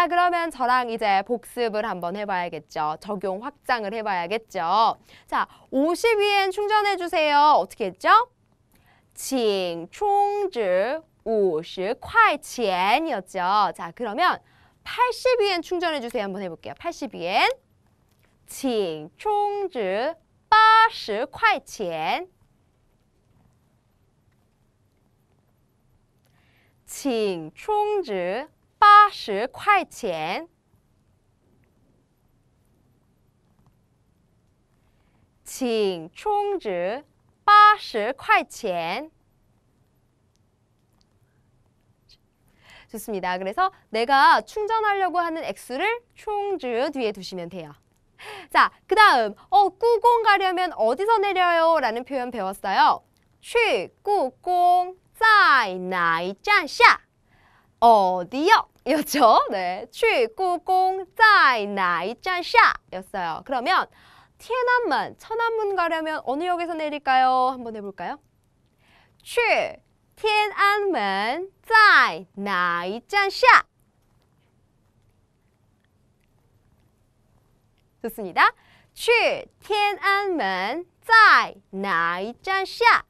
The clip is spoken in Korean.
자, 그러면 저랑 이제 복습을 한번 해봐야겠죠. 적용 확장을 해봐야겠죠. 자, 50위엔 충전해주세요. 어떻게 했죠? 请총值5 0块钱이었죠 자, 그러면 80위엔 충전해주세요. 한번 해볼게요. 80위엔 请총值8 0块钱请총值 8 0块钱请充值八十块钱 좋습니다. 그래서 내가 충전하려고 하는 액수를 총즈 뒤에 두시면 돼요. 자, 그 다음 어, 꾸공 가려면 어디서 내려요? 라는 표현 배웠어요. 去故宫在哪一站下？어디요? 이었죠. 네, 취구공 在哪一站下였어요 그러면 티엔안 천안문 가려면 어느 역에서 내릴까요? 한번 해볼까요? 취, 티엔안在哪一站下 좋습니다. 취, 티엔안在哪一站下